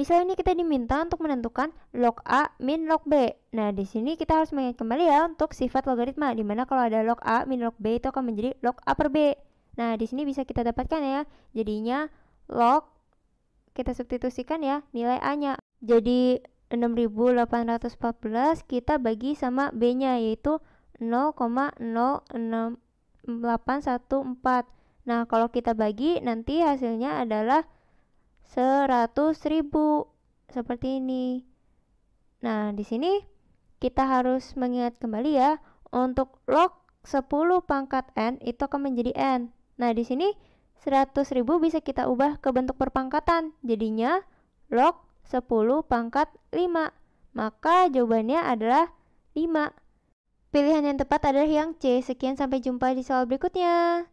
Di ini kita diminta untuk menentukan log A min log B. Nah, di sini kita harus mengingat kembali ya untuk sifat logaritma, di mana kalau ada log A min log B itu akan menjadi log A per B. Nah, di sini bisa kita dapatkan ya, jadinya log kita substitusikan ya nilai A-nya. Jadi 6814 kita bagi sama B-nya yaitu 0,06814. Nah, kalau kita bagi nanti hasilnya adalah seratus ribu seperti ini. Nah, di sini kita harus mengingat kembali ya, untuk log 10 pangkat n itu akan menjadi n. Nah, di sini seratus ribu bisa kita ubah ke bentuk perpangkatan. Jadinya log 10 pangkat 5. Maka jawabannya adalah 5. Pilihan yang tepat adalah yang C. Sekian sampai jumpa di soal berikutnya.